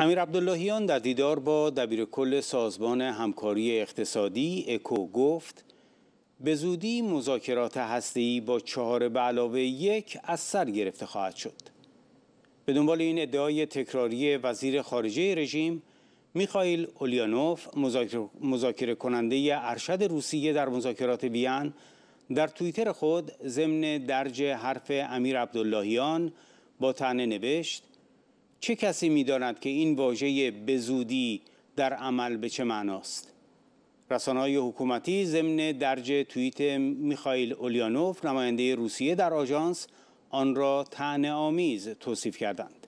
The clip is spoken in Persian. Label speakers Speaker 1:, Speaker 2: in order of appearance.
Speaker 1: امیر عبداللهیان در دیدار با دبیر کل سازمان همکاری اقتصادی اکو گفت به زودی مذاکرات هسته‌ای با چهار به علاوه یک از سر گرفته خواهد شد. به دنبال این ادعای تکراری وزیر خارجه رژیم میخائیل اولیانوف مذاکره کننده ارشد روسیه در مذاکرات بیان در توییتر خود ضمن درج حرف امیر عبداللهیان با تنه نوشت چه کسی میداند که این واژه بزودی در عمل به چه معناست رسانه های حکومتی ضمن درج توییت میخائیل اولیانوف نماینده روسیه در آژانس آن را طعنه آمیز توصیف کردند